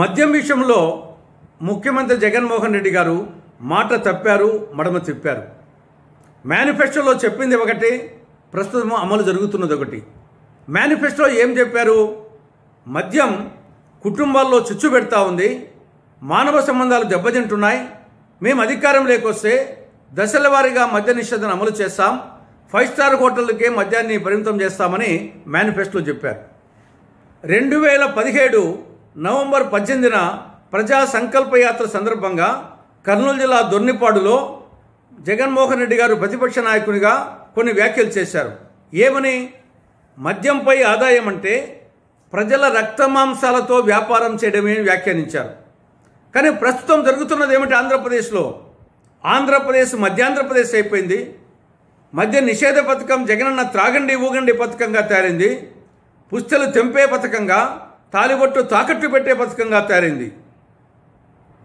మద్యం విషయంలో ముఖ్యమంత్రి జగన్మోహన్ రెడ్డి గారు మాట తప్పారు మడమ తిప్పారు మేనిఫెస్టోలో చెప్పింది ఒకటి ప్రస్తుతం అమలు జరుగుతున్నది ఒకటి మేనిఫెస్టోలో ఏం చెప్పారు మద్యం కుటుంబాల్లో చుచ్చు పెడతా ఉంది మానవ సంబంధాలు దెబ్బతింటున్నాయి మేము అధికారం లేకొస్తే దశల వారీగా మద్య నిషేధం అమలు చేస్తాం ఫైవ్ స్టార్ హోటళ్ళకే మద్యాన్ని పరిమితం చేస్తామని మేనిఫెస్టోలో చెప్పారు రెండు వేల పదిహేడు నవంబర్ పద్దెనిమిదిన ప్రజా సంకల్ప యాత్ర సందర్భంగా కర్నూలు జిల్లా దొర్నిపాడులో జగన్మోహన్ రెడ్డి గారు ప్రతిపక్ష నాయకునిగా కొన్ని వ్యాఖ్యలు చేశారు ఏమని మద్యంపై ఆదాయం అంటే ప్రజల రక్తమాంసాలతో వ్యాపారం చేయడమే వ్యాఖ్యానించారు కానీ ప్రస్తుతం జరుగుతున్నది ఏమిటి ఆంధ్రప్రదేశ్లో ఆంధ్రప్రదేశ్ మధ్యాంధ్రప్రదేశ్ అయిపోయింది మద్య నిషేధ పథకం జగనన్న త్రాగండి ఊగండి పథకంగా తయారైంది పుస్తలు తెంపే పథకంగా తాలిబొట్టు తాకట్టు పెట్టే పథకంగా తయారైంది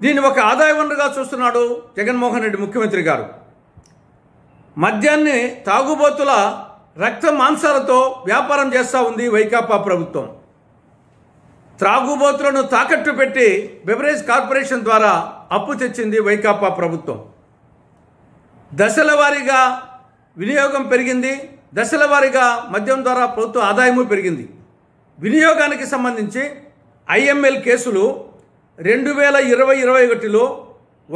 దీన్ని ఒక ఆదాయ వనరుగా చూస్తున్నాడు జగన్మోహన్ రెడ్డి ముఖ్యమంత్రి గారు మద్యాన్ని తాగుబోతుల రక్త మాంసాలతో వ్యాపారం చేస్తూ ఉంది వైకాపా ప్రభుత్వం త్రాగుబోతులను తాకట్టు పెట్టి బెవరేజ్ కార్పొరేషన్ ద్వారా అప్పు తెచ్చింది వైకాపా ప్రభుత్వం దశల వారీగా వినియోగం పెరిగింది దశల వారీగా మద్యం ద్వారా ప్రభుత్వ ఆదాయము పెరిగింది వినియోగానికి సంబంధించి ఐఎంఎల్ కేసులు రెండు వేల ఇరవై ఇరవై ఒకటిలో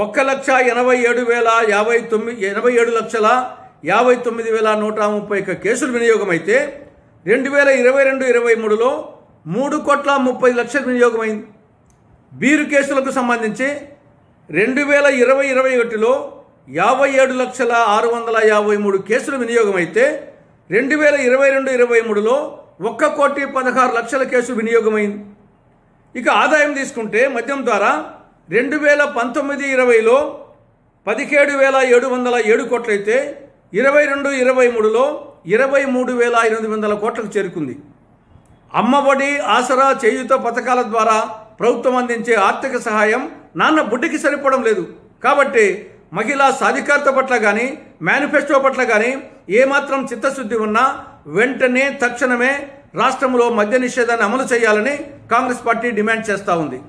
ఒక్క లక్ష ఎనభై ఏడు వేల యాభై తొమ్మిది ఎనభై ఏడు లక్షల యాభై తొమ్మిది వేల నూట ముప్పై ఒక్క కేసులు వినియోగమైతే రెండు వేల ఇరవై రెండు ఇరవై మూడులో మూడు కోట్ల ముప్పై లక్షల వినియోగమైంది బీరు కేసులకు సంబంధించి రెండు వేల ఇరవై ఇరవై ఒకటిలో యాభై ఏడు లక్షల ఆరు వందల యాభై మూడు కేసులు వినియోగమైతే రెండు వేల ఇరవై రెండు ఇరవై మూడులో ఒక్క కోటి పదహారు లక్షల కేసు వినియోగమైంది ఇక ఆదాయం తీసుకుంటే మద్యం ద్వారా రెండు వేల పంతొమ్మిది ఇరవైలో పదిహేడు వేల ఏడు వందల ఏడు కోట్లయితే ఇరవై రెండు ఇరవై మూడులో ఇరవై మూడు వేల ఎనిమిది వందల కోట్లకు చేరుకుంది అమ్మఒడి ఆసరా చేయుత పథకాల ద్వారా ప్రభుత్వం అందించే ఆర్థిక సహాయం నాన్న బుడ్డికి సరిపోవడం లేదు కాబట్టి మహిళా సాధికారత పట్ల కానీ మేనిఫెస్టో పట్ల కానీ ఏమాత్రం చిత్తశుద్ధి ఉన్నా వెంటనే తక్షణమే రాష్ట్రంలో మద్య నిషేధాన్ని అమలు చేయాలని కాంగ్రెస్ పార్టీ డిమాండ్ చేస్తూ ఉంది